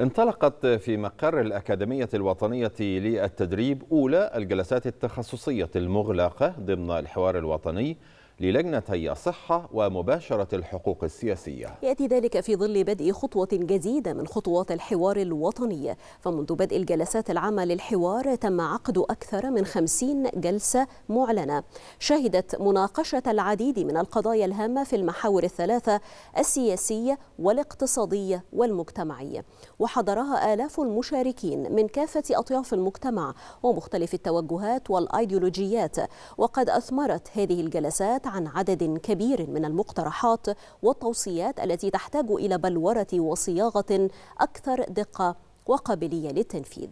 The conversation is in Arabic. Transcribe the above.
انطلقت في مقر الأكاديمية الوطنية للتدريب أولى الجلسات التخصصية المغلقة ضمن الحوار الوطني للجنتي الصحة ومباشرة الحقوق السياسية يأتي ذلك في ظل بدء خطوة جديدة من خطوات الحوار الوطني فمنذ بدء الجلسات العامة للحوار تم عقد أكثر من خمسين جلسة معلنة شهدت مناقشة العديد من القضايا الهامة في المحاور الثلاثة السياسية والاقتصادية والمجتمعية وحضرها آلاف المشاركين من كافة أطياف المجتمع ومختلف التوجهات والأيديولوجيات وقد أثمرت هذه الجلسات عن عدد كبير من المقترحات والتوصيات التي تحتاج إلى بلورة وصياغة أكثر دقة وقابلية للتنفيذ